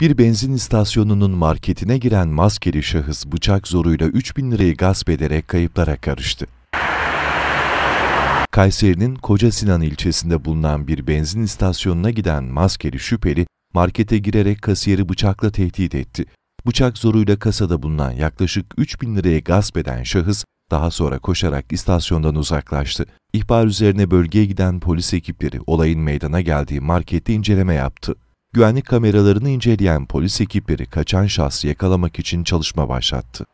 Bir benzin istasyonunun marketine giren maskeli şahıs bıçak zoruyla 3 bin lirayı gasp ederek kayıplara karıştı. Kayseri'nin Koca Sinan ilçesinde bulunan bir benzin istasyonuna giden maskeli şüpheli, markete girerek kasiyeri bıçakla tehdit etti. Bıçak zoruyla kasada bulunan yaklaşık 3 bin liraya gasp eden şahıs, daha sonra koşarak istasyondan uzaklaştı. İhbar üzerine bölgeye giden polis ekipleri olayın meydana geldiği markette inceleme yaptı. Güvenlik kameralarını inceleyen polis ekipleri kaçan şahsı yakalamak için çalışma başlattı.